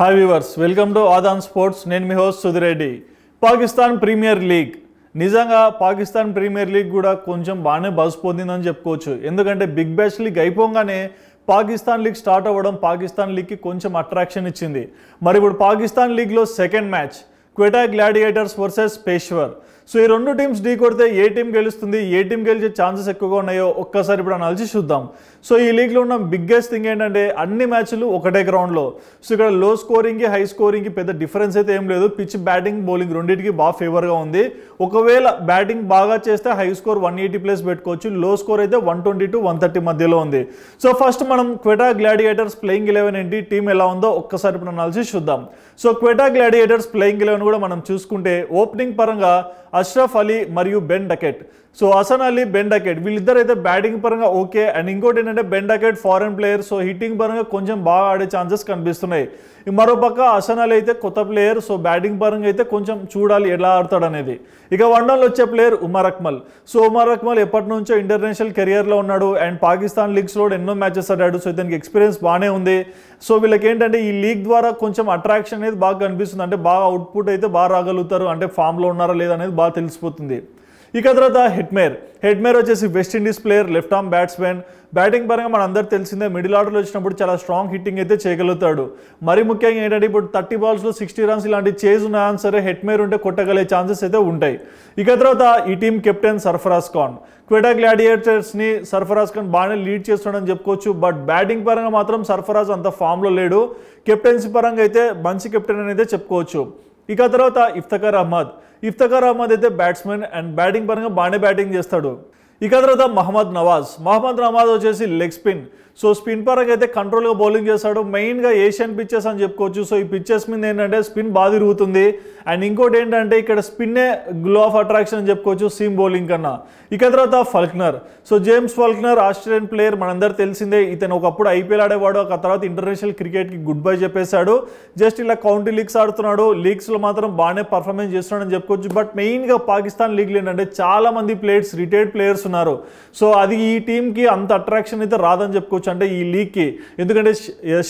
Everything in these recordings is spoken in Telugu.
hi viewers welcome to Aadhan sports నేను మీ host Sudhi Reddy Pakistan premier league నిజంగా పాకిస్తాన్ ప్రీమియర్ లీగ్ కూడా కొంచెం బాగానే బస్ పొందిందని చెప్పుకోవచ్చు ఎందుకంటే బిగ్ బ్యాష్ లీగ్ అయిపోగానే పాకిస్తాన్ లీగ్ స్టార్ట్ అవ్వడం పాకిస్తాన్ లీగ్కి కొంచెం అట్రాక్షన్ ఇచ్చింది మరి ఇప్పుడు పాకిస్తాన్ లీగ్లో second match Quetta Gladiators versus Peshawar so ఈ రెండు టీమ్స్ ఢీ కొడితే ఏ టీం గెలుస్తుంది ఏ టీం గెలిచే ఛాన్సెస్ ఎక్కువగా ఉన్నాయో ఒక్కసారి ఇప్పుడు అనాలిసిస్ చూద్దాం సో ఈ లీగ్లో ఉన్న బిగ్గెస్ట్ థింగ్ ఏంటంటే అన్ని మ్యాచ్లు ఒకటే గ్రౌండ్లో సో ఇక్కడ లో స్కోరింగ్కి హై స్కోరింగ్కి పెద్ద డిఫరెన్స్ అయితే ఏం లేదు పిచ్ బ్యాటింగ్ బౌలింగ్ రెండింటికి బాగా ఫేవర్గా ఉంది ఒకవేళ బ్యాటింగ్ బాగా చేస్తే high score one eighty plus పెట్టుకోవచ్చు లో స్కోర్ అయితే one twenty to one thirty మధ్యలో ఉంది సో ఫస్ట్ మనం క్వెటా గ్లాడియేటర్స్ ప్లేయింగ్ ఎలెవెన్ ఏంటి టీం ఎలా ఉందో ఒక్కసారి ఇప్పుడు అనాలిసిస్ చూద్దాం so Quetta Gladiators playing eleven కూడా మనం చూసుకుంటే ఓపెనింగ్ పరంగా అష్రఫ్ అలీ మరియు Ben Duckett so Ahsan Ali Ben Duckett వీళ్ళిద్దరు అయితే బ్యాటింగ్ పరంగా ఓకే అండ్ ఇంకోటి ఏంటంటే Ben Duckett foreign player so hitting పరంగా కొంచెం బాగా ఆడే ఛాన్సెస్ కనిపిస్తున్నాయి మరోపక్క అసన్ అలీ అయితే కొత్త ప్లేయర్ సో బ్యాటింగ్ పరంగా అయితే కొంచెం చూడాలి ఎలా ఆడతాడు అనేది ఇక వన్డౌన్లో వచ్చే ప్లేయర్ ఉమర్ అక్మల్ సో ఉమర్ అక్మల్ ఎప్పటి నుంచో ఇంటర్నేషనల్ కెరియర్లో ఉన్నాడు అండ్ పాకిస్తాన్ లీగ్స్లో ఎన్నో మ్యాచెస్ ఆడాడు సో ఇతనికి ఎక్స్పీరియన్స్ బాగానే ఉంది సో వీళ్ళకి ఏంటంటే ఈ లీగ్ ద్వారా కొంచెం అట్రాక్షన్ అనేది బాగా కనిపిస్తుంది అంటే బాగా అవుట్పుట్ అయితే బాగా రాగలుగుతారు అంటే ఫామ్లో ఉన్నారా లేదా అనేది బాగా తెలిసిపోతుంది ఇక తర్వాత హెడ్మేర్ హెడ్మేర్ వచ్చేసి West Indies player left arm batsmen batting పరంగా మన అందరు తెలిసిందే మిడిల్ ఆర్డర్లో వచ్చినప్పుడు చాలా స్ట్రాంగ్ హిట్టింగ్ అయితే చేయగలుగుతాడు మరీ ముఖ్యంగా ఏంటంటే ఇప్పుడు థర్టీ బాల్స్లో సిక్స్టీ రన్స్ ఇలాంటి చేజ్ ఉన్నాయని సరే హెడ్మేర్ ఉంటే కొట్టగలే ఛాన్సెస్ అయితే ఉంటాయి ఇక తర్వాత ఈ టీం కెప్టెన్ సర్ఫరాజ్ ఖాన్ క్వెటా గ్లాడియేటర్స్ని సర్ఫరాజ్ ఖాన్ బాగానే లీడ్ చేస్తున్నాడని చెప్పుకోవచ్చు బట్ బ్యాటింగ్ పరంగా మాత్రం సర్ఫరాజ్ అంత ఫామ్లో లేడు కెప్టెన్సీ పరంగా అయితే మంచి కెప్టెన్ అని అయితే చెప్పుకోవచ్చు ఇక తర్వాత ఇఫ్తకర్ అహ్మద్ ఇఫ్తకర్ అహ్మద్ అయితే బ్యాట్స్మెన్ అండ్ బ్యాటింగ్ పరంగా బాగానే బ్యాటింగ్ చేస్తాడు ఇక తర్వాత మహమ్మద్ నవాజ్ మహమ్మద్ నవాజ్ వచ్చేసి లెగ్ స్పిన్ సో స్పిన్ పరంగా అయితే కంట్రోల్గా బౌలింగ్ చేశాడు మెయిన్గా ఏషియన్ పిచ్చెస్ అని చెప్పుకోవచ్చు సో ఈ పిచ్చెస్ మీద ఏంటంటే స్పిన్ బాగా తిరుగుతుంది అండ్ ఇంకోటి ఏంటంటే ఇక్కడ స్పిన్నే గ్లో ఆఫ్ అట్రాక్షన్ అని చెప్పుకోవచ్చు సీమ్ బౌలింగ్ కన్నా ఇక తర్వాత Faulkner so James Faulkner Australian player మనందరూ తెలిసిందే ఇతను ఒకప్పుడు ఐపీఎల్ ఆడేవాడు ఆ తర్వాత ఇంటర్నేషనల్ క్రికెట్కి గుడ్ బై చెప్పేశాడు జస్ట్ ఇలా కౌంటీ లీగ్స్ ఆడుతున్నాడు లీగ్స్లో మాత్రం బాగానే పర్ఫార్మెన్స్ చేస్తున్నాడని చెప్పుకోవచ్చు బట్ మెయిన్గా పాకిస్తాన్ లీగ్లు ఏంటంటే చాలామంది ప్లేయర్స్ రిటైర్డ్ ప్లేయర్స్ ఉన్నారు సో అది ఈ టీంకి అంత అట్రాక్షన్ అయితే రాదని చెప్పుకోవచ్చు అంటే ఈ లీగ్కి ఎందుకంటే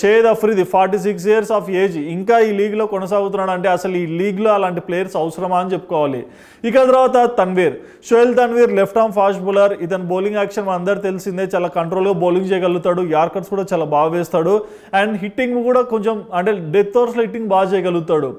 Shahid Afridi forty six years of age ఇంకా ఈ లీగ్లో కొనసాగుతున్నాడు అంటే అసలు ఈ లీగ్లో అలాంటి ప్లేయర్స్ అవసరమా అని చెప్పుకోవాలి ఇక తర్వాత Tanveer Sohail Tanveer left arm fast bowler ఇతని బౌలింగ్ యాక్షన్ మన అందరు తెలిసిందే చాలా కంట్రోల్గా బౌలింగ్ చేయగలుగుతాడు యార్కర్స్ కూడా చాలా బాగా వేస్తాడు అండ్ హిట్టింగ్ కూడా కొంచెం అంటే డెత్ ఓవర్స్లో హిట్టింగ్ బాగా చేయగలుగుతాడు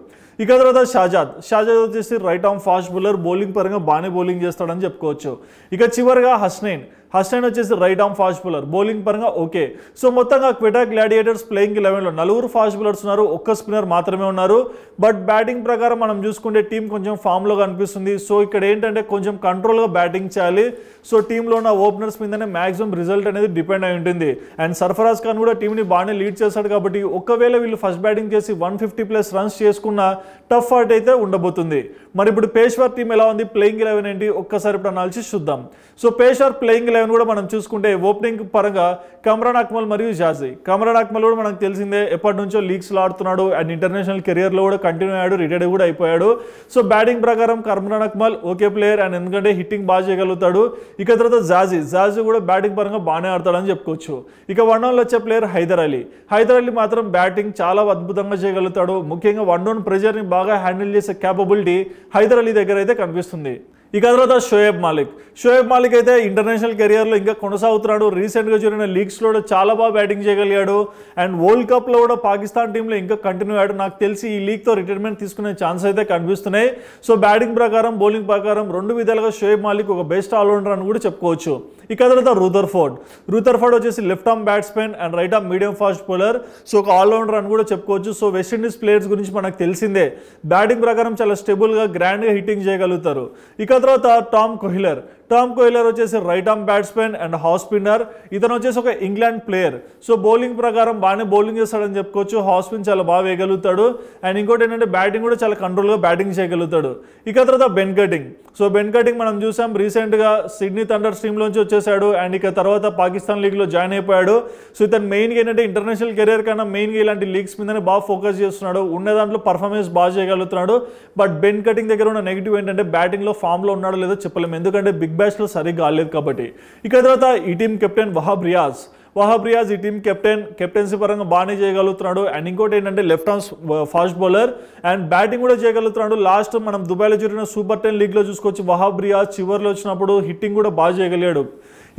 ఇక తర్వాత షాజాద్ షాజాద్ వచ్చేసి right arm fast bowler bowling పరంగా బాగానే బౌలింగ్ చేస్తాడని చెప్పుకోవచ్చు ఇక చివరిగా హస్నైన్ హస్టైన్ వచ్చేసి right arm fast bowler bowling పరంగా ఓకే సో మొత్తంగా క్విటా గ్లాడియేటర్స్ ప్లేయింగ్ లెవెన్లో నలుగురు ఫాస్ట్ బౌలర్స్ ఉన్నారు ఒక్క స్పిన్నర్ మాత్రమే ఉన్నారు బట్ బ్యాటింగ్ ప్రకారం మనం చూసుకుంటే టీం కొంచెం ఫామ్లో కనిపిస్తుంది సో ఇక్కడ ఏంటంటే కొంచెం కంట్రోల్గా బ్యాటింగ్ చేయాలి సో టీంలో ఉన్న ఓపెనర్స్ మీదనే మ్యాక్సిమం రిజల్ట్ అనేది డిపెండ్ అయి ఉంటుంది అండ్ సర్ఫరాజ్ ఖాన్ కూడా టీంని బాగానే లీడ్ చేస్తాడు కాబట్టి ఒకవేళ వీళ్ళు ఫస్ట్ బ్యాటింగ్ చేసి వన్ ఫిఫ్టీ ప్లస్ రన్స్ చేసుకున్నా టఫ్ ఆర్ట్ అయితే ఉండబోతుంది మరి ఇప్పుడు పేష్వర్ టీం ఎలా ఉంది ప్లేయింగ్ ఎలెవెన్ ఏంటి ఒక్కసారి ఇప్పుడు అనాలిసిస్ చూద్దాం సో పేషర్ ప్లేయింగ్ ఎలెవెన్ కూడా మనం చూసుకుంటే ఓపెనింగ్ పరంగా కమ్రాన్ అక్మల్ మరియు జాజీ కమ్రాన్ అక్మల్ కూడా మనకు తెలిసిందే ఎప్పటి నుంచో లీగ్స్లో ఆడుతున్నాడు అండ్ ఇంటర్నేషనల్ కెరియర్లో కూడా కంటిన్యూ అయ్యాడు రిటైర్డ్ కూడా అయిపోయాడు సో బ్యాటింగ్ ప్రకారం Kamran Akmal okay player and ఎందుకంటే హిట్టింగ్ బాగా చేయగలుగుతాడు ఇక తర్వాత జాజీ జాజీ కూడా బ్యాటింగ్ పరంగా బాగానే ఆడతాడని చెప్పుకోవచ్చు ఇక వన్ డౌన్లో వచ్చే ప్లేయర్ హైదర్ అలీ హైదర్ అలీ మాత్రం బ్యాటింగ్ చాలా అద్భుతంగా చేయగలుగుతాడు ముఖ్యంగా వన్ డౌన్ ప్రెజర్ని బాగా హ్యాండిల్ చేసే క్యాపబిలిటీ హైదర్ అలీ దగ్గర అయితే కనిపిస్తుంది ఇక తర్వాత షోయబ్ మాలిక్ షోయబ్ మాలిక్ అయితే ఇంటర్నేషనల్ కెరియర్లో ఇంకా కొనసాగుతున్నాడు రీసెంట్గా జరిగిన లీగ్స్లో కూడా చాలా బాగా బ్యాటింగ్ చేయగలిగాడు అండ్ వరల్డ్ కప్లో కూడా పాకిస్తాన్ టీంలో ఇంకా కంటిన్యూ అయ్యాడు నాకు తెలిసి ఈ లీగ్తో రిటైర్మెంట్ తీసుకునే ఛాన్స్ అయితే కనిపిస్తున్నాయి సో బ్యాటింగ్ ప్రకారం బౌలింగ్ ప్రకారం రెండు విధాలుగా షోయబ్ మాలిక్ ఒక బెస్ట్ ఆల్రౌండర్ అని కూడా చెప్పుకోవచ్చు ఇక తర్వాత రూథర్ ఫోర్డ్ రూథర్ ఫోర్డ్ వచ్చేసి left arm batsmen and right arm medium fast bowler so ఒక ఆల్రౌండర్ అని కూడా చెప్పుకోవచ్చు సో వెస్టిండీస్ ప్లేయర్స్ గురించి మనకు తెలిసిందే బ్యాటింగ్ ప్రకారం చాలా స్టెబుల్గా గ్రాండ్గా హిట్టింగ్ చేయగలుగుతారు ఇక ఇక తర్వాత టామ్ కోహ్లర్ టామ్ కోయిలర్ వచ్చేసి right arm batsmen and off spinner ఇతను వచ్చేసి ఒక ఇంగ్లాండ్ ప్లేయర్ సో బౌలింగ్ ప్రకారం బాగానే బౌలింగ్ చేస్తాడని చెప్పుకోవచ్చు హాఫ్ స్పిన్ చాలా బాగా వేయగలుగుతాడు అండ్ ఇంకోటి ఏంటంటే బ్యాటింగ్ కూడా చాలా కంట్రోల్గా బ్యాటింగ్ చేయగలుగుతాడు ఇక తర్వాత Ben Cutting so Ben Cutting మనం చూసాం రీసెంట్గా సిడ్నీ థండర్ స్టీమ్లోంచి వచ్చేసాడు అండ్ ఇక తర్వాత పాకిస్తాన్ లీగ్లో జాయిన్ అయిపోయాడు సో ఇతను మెయిన్గా ఏంటంటే ఇంటర్నేషనల్ కెరీర్ కన్నా మెయిన్గా ఇలాంటి లీగ్స్ మీదనే బాగా ఫోకస్ చేస్తున్నాడు ఉన్న దాంట్లో పర్ఫార్మెన్స్ బాగా చేయగలుగుతున్నాడు బట్ బెన్ కటింగ్ దగ్గర ఉన్న నెగిటివ్ ఏంటంటే బ్యాటింగ్లో ఫామ్లో ఫామ్లో ఉన్నాడో లేదో చెప్పలేము ఎందుకంటే బిగ్ బ్యాష్లో సరిగ్గా ఆడలేదు కాబట్టి ఇక తర్వాత ఈ టీం కెప్టెన్ వహాబ్ రియాజ్ వహాబ్ రియాజ్ ఈ టీం కెప్టెన్ కెప్టెన్సీ పరంగా బాగానే చేయగలుగుతున్నాడు అండ్ ఇంకోటి ఏంటంటే left hands fast bowler and batting కూడా చేయగలుగుతున్నాడు లాస్ట్ మనం దుబాయ్లో జరిగిన సూపర్ టెన్ లీగ్లో చూసుకొచ్చి వహాబ్ రియాజ్ చివర్లో వచ్చినప్పుడు హిట్టింగ్ కూడా బాగా చేయగలిగాడు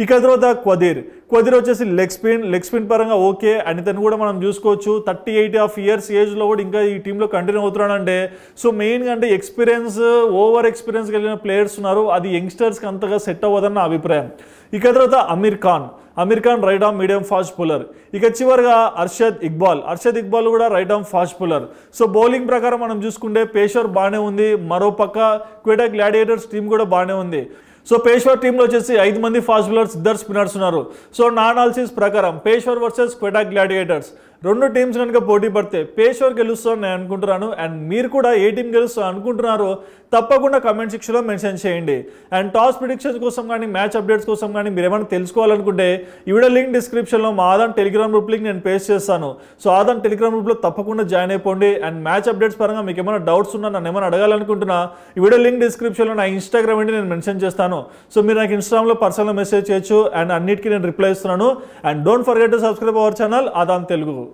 ఇక తర్వాత క్వదీర్ క్వదీర్ వచ్చేసి లెగ్ స్పిన్ లెగ్ స్పిన్ పరంగా ఓకే అండ్ తను కూడా మనం చూసుకోవచ్చు థర్టీ ఎయిట్ హాఫ్ ఇయర్స్ ఏజ్లో కూడా ఇంకా ఈ టీంలో కంటిన్యూ అవుతున్నాడంటే సో మెయిన్గా అంటే ఎక్స్పీరియన్స్ ఓవర్ ఎక్స్పీరియన్స్ కలిగిన ప్లేయర్స్ ఉన్నారు అది యంగ్స్టర్స్కి అంతగా సెట్ అవ్వదన్న నా అభిప్రాయం ఇక తర్వాత Aamir Khan Aamir Khan right arm medium fast bowler ఇక చివరిగా అర్షద్ ఇక్బాల్ అర్షద్ ఇక్బాల్ కూడా right arm fast bowler so bowling ప్రకారం మనం చూసుకుంటే పేషర్ బాగానే ఉంది మరో పక్క క్వేటా గ్లాడియేటర్స్ టీం కూడా బాగానే ఉంది సో పేష్వర్ టీంలో వచ్చేసి ఐదు మంది ఫాస్ట్ బౌలర్స్ ఇద్దరు స్పిన్నర్స్ ఉన్నారు సో నా అనాలిసిస్ ప్రకారం పేష్వర్ వర్సెస్ క్వెటా గ్లాడియేటర్స్ రెండు టీమ్స్ కనుక పోటీ పడితే పేషోర్ గెలుస్తాను నేను అనుకుంటున్నాను అండ్ మీరు కూడా ఏ టీం గెలుస్తా అనుకుంటున్నారో తప్పకుండా కమెంట్ సెక్షన్లో మెన్షన్ చేయండి అండ్ టాస్ ప్రిడిక్షన్స్ కోసం కానీ మ్యాచ్ అప్డేట్స్ కోసం కానీ మీరు ఏమైనా తెలుసుకోవాలనుకుంటే ఇవిడ లింక్ డిస్క్రిప్షన్లో మా ఆదాన్ టెలిగ్రామ్ గ్రూప్ లింక్ నేను పేస్ట్ చేస్తాను సో ఆదాన్ టెలిగ్రామ్ గ్రూప్లో తప్పకుండా జాయిన్ అయిపోండి అండ్ మ్యాచ్ అప్డేట్స్ పరంగా మీకు ఏమైనా డౌట్స్ ఉన్నా నన్ను ఏమైనా అడగాలనుకుంటున్నా ఈవిడ లింక్ డిస్క్రిప్షన్లో నా ఇన్స్టాగ్రామ్ అండి నేను మెన్షన్ చేస్తాను సో మీరు నాకు ఇన్స్టాగ్రామ్లో పర్సనల్ మెసేజ్ చేయొచ్చు అండ్ అన్నిటికీ నేను రిప్లై ఇస్తున్నాను and don't forget to subscribe our channel Aadan Telugu